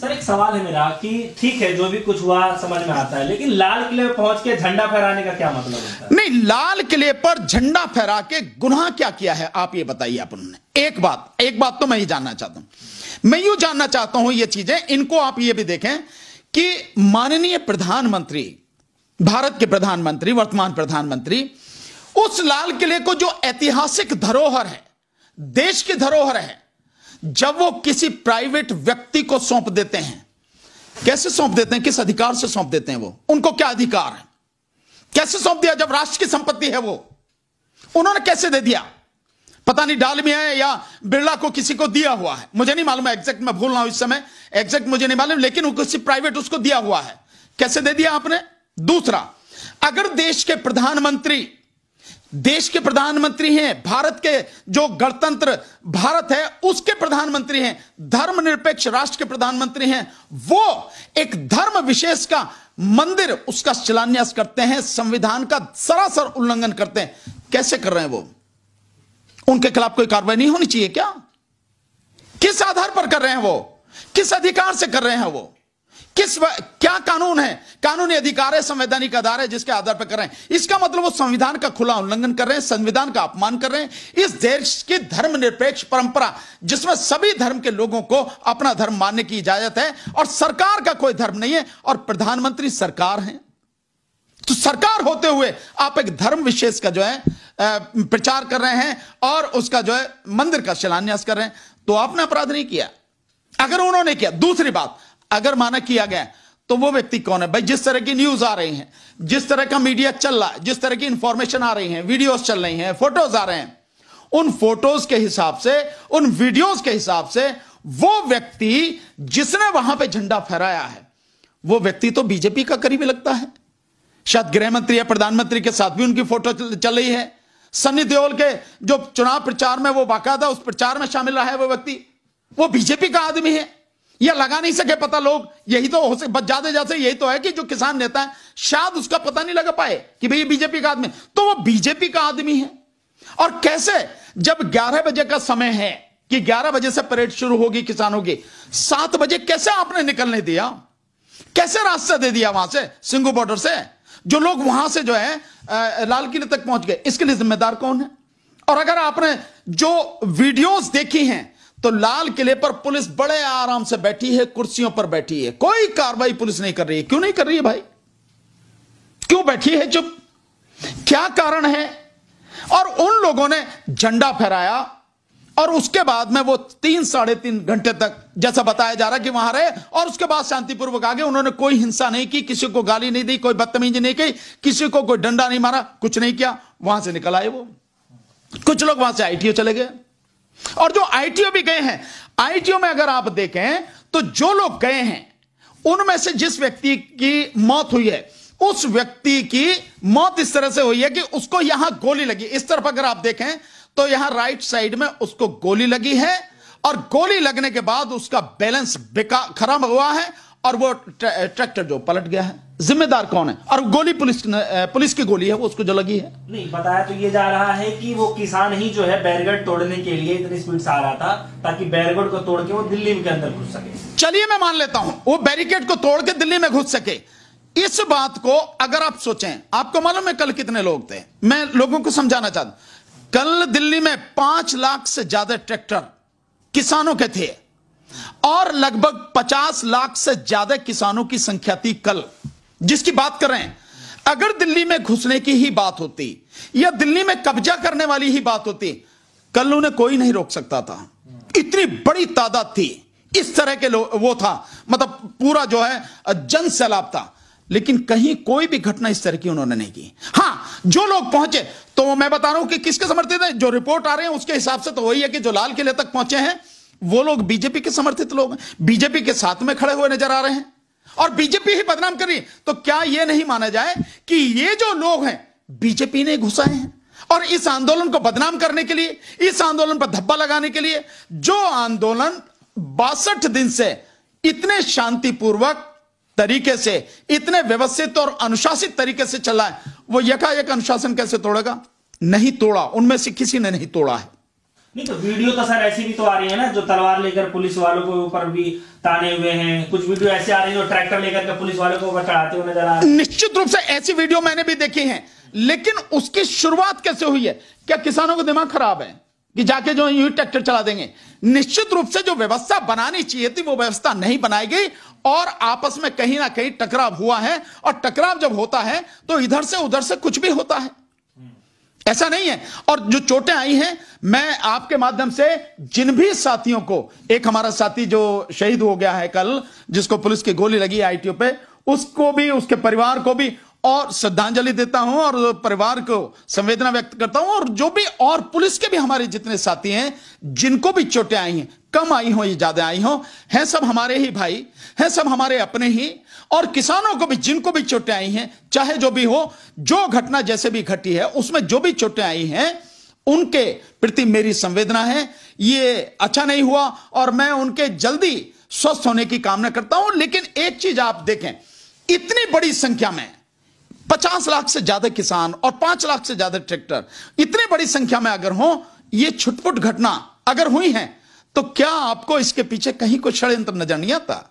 sir एक सवाल है मेरा कि ठीक है जो भी कुछ हुआ समझ में आता है लेकिन लाल किले पर पहुंच के झंडा फहराने का क्या मतलब होता है नहीं लाल किले पर झंडा फहरा के गुनाह क्या किया है आप ये बताइए आप उन्होंने एक बात एक बात तो मैं ये जानना चाहता हूं मैं यू जानना चाहता हूं ये चीजें इनको आप ये भी देखें कि माननीय प्रधानमंत्री भारत के प्रधानमंत्री वर्तमान प्रधानमंत्री उस लाल किले को जो ऐतिहासिक धरोहर है देश की धरोहर है जब वो किसी प्राइवेट व्यक्ति को सौंप देते हैं कैसे सौंप देते हैं किस अधिकार से सौंप देते हैं वो उनको क्या अधिकार है कैसे सौंप दिया जब राष्ट्र की संपत्ति है वो उन्होंने कैसे दे दिया पता नहीं डालमिया है या बिरला को किसी को दिया हुआ है मुझे नहीं मालूम एग्जैक्ट मैं भूल रहा हूं इस समय एग्जैक्ट मुझे नहीं मालूम लेकिन किसी प्राइवेट उसको दिया हुआ है कैसे दे दिया आपने दूसरा अगर देश के प्रधानमंत्री देश के प्रधानमंत्री हैं भारत के जो गणतंत्र भारत है उसके प्रधानमंत्री हैं धर्मनिरपेक्ष राष्ट्र के प्रधानमंत्री हैं वो एक धर्म विशेष का मंदिर उसका शिलान्यास करते हैं संविधान का सरासर उल्लंघन करते हैं कैसे कर रहे हैं वो उनके खिलाफ कोई कार्रवाई नहीं होनी चाहिए क्या किस आधार पर कर रहे हैं वो किस अधिकार से कर रहे हैं वो किस व, क्या कानून है कानूनी अधिकार है संवैधानिक आधार है जिसके आधार पर कर रहे हैं इसका मतलब वो संविधान का खुला उल्लंघन कर रहे हैं संविधान का अपमान कर रहे हैं इस देश की धर्मनिरपेक्ष परंपरा जिसमें सभी धर्म के लोगों को अपना धर्म मानने की इजाजत है और सरकार का कोई धर्म नहीं है और प्रधानमंत्री सरकार है तो सरकार होते हुए आप एक धर्म विशेष का जो है प्रचार कर रहे हैं और उसका जो है मंदिर का शिलान्यास कर रहे हैं तो आपने अपराध नहीं किया अगर उन्होंने किया दूसरी बात अगर माना किया गया तो वो व्यक्ति कौन है भाई जिस तरह की न्यूज आ रही है जिस तरह का मीडिया चल रहा है जिस तरह की इंफॉर्मेशन आ रही है वीडियोस चल रही हैं फोटोज आ रहे हैं उन फोटोज के हिसाब से उन वीडियोस के हिसाब से वो व्यक्ति जिसने वहां पे झंडा फहराया है वो व्यक्ति तो बीजेपी का करीबी लगता है शायद गृहमंत्री या प्रधानमंत्री के साथ भी उनकी फोटो चल रही है सन्नी देओल के जो चुनाव प्रचार में वो बाकायदा उस प्रचार में शामिल रहा है वो व्यक्ति वो बीजेपी का आदमी है यह लगा नहीं सके पता लोग यही तो हो सके ज्यादा ज्यादा यही तो है कि जो किसान नेता है शायद उसका पता नहीं लगा पाए कि भाई बीजेपी का आदमी तो वो बीजेपी का आदमी है और कैसे जब 11 बजे का समय है कि 11 बजे से परेड शुरू होगी किसानों की सात बजे कैसे आपने निकलने दिया कैसे रास्ता दे दिया वहां से सिंगू बॉर्डर से जो लोग वहां से जो है लाल किले तक पहुंच गए इसके लिए जिम्मेदार कौन है और अगर आपने जो वीडियोस देखी हैं तो लाल किले पर पुलिस बड़े आराम से बैठी है कुर्सियों पर बैठी है कोई कार्रवाई पुलिस नहीं कर रही है क्यों नहीं कर रही है भाई क्यों बैठी है चुप क्या कारण है और उन लोगों ने झंडा फहराया और उसके बाद में वो तीन साढ़े तीन घंटे तक जैसा बताया जा रहा कि वहां रहे और उसके बाद शांतिपूर्वक आगे उन्होंने कोई हिंसा नहीं की किसी को गाली नहीं दी कोई बदतमीजी नहीं की किसी को कोई डंडा नहीं मारा कुछ नहीं किया वहां से निकल आए वो कुछ लोग वहां से आईटीओ चले गए और जो आईटीओ भी गए हैं आईटीओ में अगर आप देखें तो जो लोग गए हैं उनमें से जिस व्यक्ति की मौत हुई है उस व्यक्ति की मौत इस तरह से हुई है कि उसको यहां गोली लगी इस तरफ अगर आप देखें तो यहां राइट साइड में उसको गोली लगी है और गोली लगने के बाद उसका बैलेंस बेकार खराब हुआ है और वो ट्रैक्टर जो पलट गया है जिम्मेदार कौन है और गोली पुलिस पुलिस की गोली है वो उसको जो लगी है नहीं बताया तो ये जा रहा है कि वो किसान ही जो है बैरगेट तोड़ने के लिए इतनी स्पीड से आ रहा था ताकि बैरगेट को तोड़ के वो दिल्ली के अंदर घुस सके चलिए मैं मान लेता हूं वो बैरिकेड को तोड़ के दिल्ली में घुस सके इस बात को अगर आप सोचें आपको मालूम है कल कितने लोग थे मैं लोगों को समझाना चाहता कल दिल्ली में पांच लाख से ज्यादा ट्रैक्टर किसानों के थे और लगभग पचास लाख से ज्यादा किसानों की संख्या थी कल जिसकी बात कर रहे हैं अगर दिल्ली में घुसने की ही बात होती या दिल्ली में कब्जा करने वाली ही बात होती कल उन्हें कोई नहीं रोक सकता था इतनी बड़ी तादाद थी इस तरह के वो था मतलब पूरा जो है जन सैलाब था लेकिन कहीं कोई भी घटना इस तरह की उन्होंने नहीं की हां जो लोग पहुंचे तो मैं बता रहा हूं कि किसके समर्थित है जो रिपोर्ट आ रहे हैं उसके हिसाब से तो वही है कि जो लाल किले तक पहुंचे हैं वो लोग बीजेपी के समर्थित लोग बीजेपी के साथ में खड़े हुए नजर आ रहे हैं और बीजेपी ही बदनाम कर रही तो क्या यह नहीं माना जाए कि ये जो लोग हैं बीजेपी ने घुसाए हैं और इस आंदोलन को बदनाम करने के लिए इस आंदोलन पर धब्बा लगाने के लिए जो आंदोलन बासठ दिन से इतने शांतिपूर्वक तरीके से इतने व्यवस्थित और अनुशासित तरीके से चला है वो यकायक अनुशासन कैसे तोड़ेगा नहीं तोड़ा उनमें से किसी ने नहीं तोड़ा है नहीं तो वीडियो तो सर ऐसी भी तो आ रही है ना जो तलवार लेकर पुलिस वालों के ऊपर भी ताने हुए हैं कुछ वीडियो ऐसे आ रही है जो ट्रैक्टर लेकर के पुलिस वालों को ऊपर चढ़ाते हुए नजर आ रहे निश्चित रूप से ऐसी वीडियो मैंने भी देखी है लेकिन उसकी शुरुआत कैसे हुई है क्या किसानों का दिमाग खराब है कि जाके जो यू ट्रैक्टर चला देंगे निश्चित रूप से जो व्यवस्था बनानी चाहिए थी वो व्यवस्था नहीं बनाई गई और आपस में कहीं ना कहीं टकराव हुआ है और टकराव जब होता है तो इधर से उधर से कुछ भी होता है ऐसा नहीं है और जो चोटें आई हैं मैं आपके माध्यम से जिन भी साथियों को एक हमारा साथी जो शहीद हो गया है कल जिसको पुलिस की गोली लगी आईटीओ पे उसको भी उसके परिवार को भी और श्रद्धांजलि देता हूं और परिवार को संवेदना व्यक्त करता हूं और जो भी और पुलिस के भी हमारे जितने साथी हैं जिनको भी चोटें आई हैं कम आई हो या ज्यादा आई हो हैं सब हमारे ही भाई हैं सब हमारे अपने ही और किसानों को भी जिनको भी चोटें आई हैं चाहे जो भी हो जो घटना जैसे भी घटी है उसमें जो भी चोटें आई हैं उनके प्रति मेरी संवेदना है ये अच्छा नहीं हुआ और मैं उनके जल्दी स्वस्थ होने की कामना करता हूं लेकिन एक चीज आप देखें इतनी बड़ी संख्या में पचास लाख से ज्यादा किसान और पांच लाख से ज्यादा ट्रैक्टर इतनी बड़ी संख्या में अगर हो ये छुटपुट घटना अगर हुई है तो क्या आपको इसके पीछे कहीं कोई षड्यंत्र नजर नहीं आता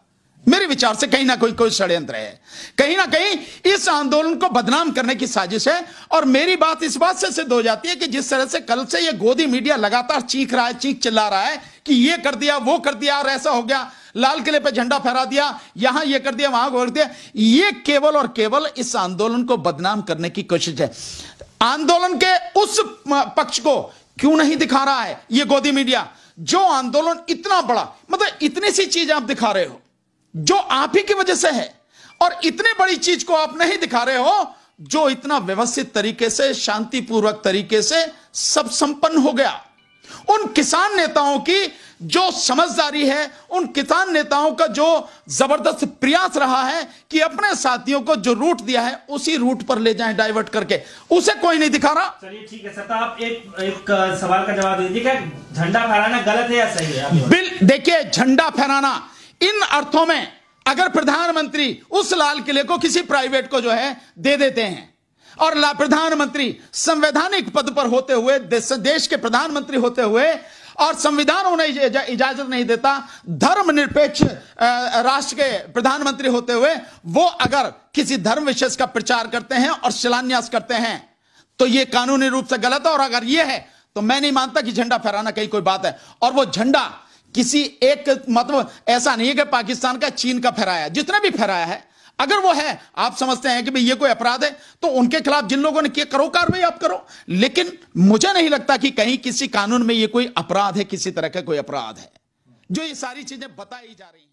मेरे विचार से कहीं ना कोई कोई षड्यंत्र है कहीं ना कहीं इस आंदोलन को बदनाम करने की साजिश है और मेरी बात इस बात से सिद्ध हो जाती है कि जिस तरह से कल से ये गोदी मीडिया लगातार चीख रहा है चीख चिल्ला रहा है कि ये कर दिया वो कर दिया और ऐसा हो गया लाल किले पर झंडा फहरा दिया यहां ये कर दिया वहां कर दिया ये केवल और केवल इस आंदोलन को बदनाम करने की कोशिश है आंदोलन के उस पक्ष को क्यों नहीं दिखा रहा है ये गोदी मीडिया जो आंदोलन इतना बड़ा मतलब इतनी सी चीज आप दिखा रहे हो जो आप ही की वजह से है और इतनी बड़ी चीज को आप नहीं दिखा रहे हो जो इतना व्यवस्थित तरीके से शांतिपूर्वक तरीके से सब संपन्न हो गया उन किसान नेताओं की जो समझदारी है उन किसान नेताओं का जो जबरदस्त प्रयास रहा है कि अपने साथियों को जो रूट दिया है उसी रूट पर ले जाएं डाइवर्ट करके उसे कोई नहीं दिखा रहा चलिए ठीक है सर आप एक एक सवाल का जवाब दीजिए क्या झंडा फहराना गलत है या सही है बिल देखिए झंडा फहराना इन अर्थों में अगर प्रधानमंत्री उस लाल किले को किसी प्राइवेट को जो है दे देते हैं और प्रधानमंत्री संवैधानिक पद पर होते हुए देश के प्रधानमंत्री होते हुए और संविधान उन्हें इजाजत नहीं देता धर्मनिरपेक्ष राष्ट्र के प्रधानमंत्री होते हुए वो अगर किसी धर्म विशेष का प्रचार करते हैं और शिलान्यास करते हैं तो ये कानूनी रूप से गलत है और अगर ये है तो मैं नहीं मानता कि झंडा फहराना कहीं कोई बात है और वो झंडा किसी एक मतलब ऐसा नहीं है कि पाकिस्तान का चीन का फहराया जितना भी फहराया है अगर वो है आप समझते हैं कि भाई ये कोई अपराध है तो उनके खिलाफ जिन लोगों ने किया करो कार्रवाई आप करो लेकिन मुझे नहीं लगता कि कहीं किसी कानून में ये कोई अपराध है किसी तरह का कोई अपराध है जो ये सारी चीजें बताई जा रही हैं